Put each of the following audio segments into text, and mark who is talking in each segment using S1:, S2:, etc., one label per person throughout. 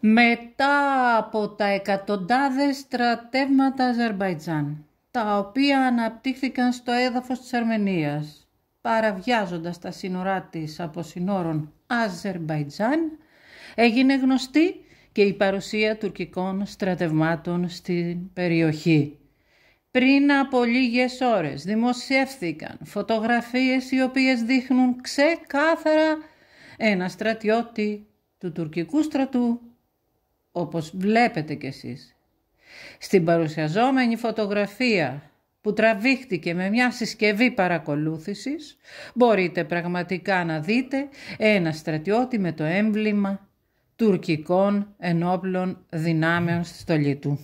S1: μετά από τα εκατοντάδες στρατεύματα Αζερβαϊτζάν, τα οποία αναπτύχθηκαν στο έδαφος της Αρμενίας, παραβιάζοντας τα σύνορά της από σύνορων Αζερβαϊτζάν, έγινε γνωστή και η παρουσία τουρκικών στρατευμάτων στην περιοχή. Πριν από λίγες ώρες δημοσιεύθηκαν φωτογραφίες οι οποίες δείχνουν ξεκάθαρα ένα στρατιώτη του τουρκικού στρατού όπως βλέπετε κι εσείς. Στην παρουσιαζόμενη φωτογραφία που τραβήχτηκε με μια συσκευή παρακολούθησης, μπορείτε πραγματικά να δείτε ένα στρατιώτη με το έμβλημα τουρκικών ενόπλων δυνάμεων στη στολή του.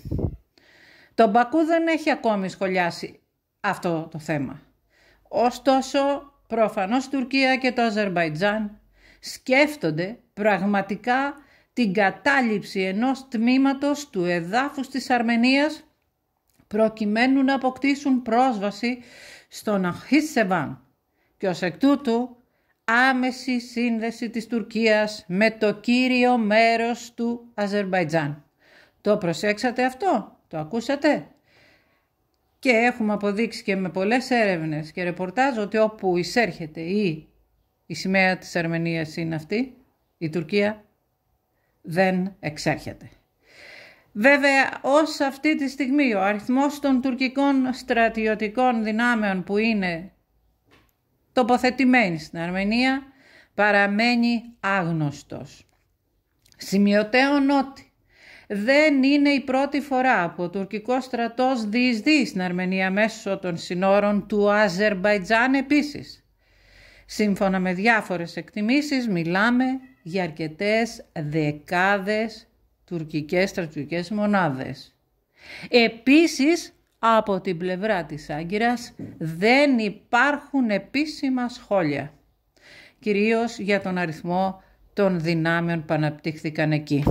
S1: Το Μπακού δεν έχει ακόμη σχολιάσει αυτό το θέμα. Ωστόσο, προφανώς Τουρκία και το Αζερβαϊτζάν σκέφτονται πραγματικά την κατάληψη ενός τμήματος του εδάφους της Αρμενίας προκειμένου να αποκτήσουν πρόσβαση στον Αχίσεβαν και ως εκ τούτου άμεση σύνδεση της Τουρκίας με το κύριο μέρος του Αζερβαϊτζάν. Το προσέξατε αυτό, το ακούσατε. Και έχουμε αποδείξει και με πολλές έρευνες και ρεπορτάζ ότι όπου εισέρχεται η, η σημαία της Αρμενίας είναι αυτή, η Τουρκία δεν εξέρχεται. Βέβαια, ως αυτή τη στιγμή ο αριθμός των τουρκικών στρατιωτικών δυνάμεων που είναι τοποθετημένοι στην Αρμενία παραμένει άγνωστος. Σημειωτέων ότι δεν είναι η πρώτη φορά που ο τουρκικός στρατός διεισδύει στην Αρμενία μέσω των συνόρων του Αζερμπαϊτζάν επίσης. Σύμφωνα με διάφορες εκτιμήσεις μιλάμε για αρκετές δεκάδες τουρκικές στρατιωτικές μονάδες. Επίσης, από την πλευρά της Άγκυρας δεν υπάρχουν επίσημα σχόλια, κυρίως για τον αριθμό των δυνάμεων που αναπτύχθηκαν εκεί.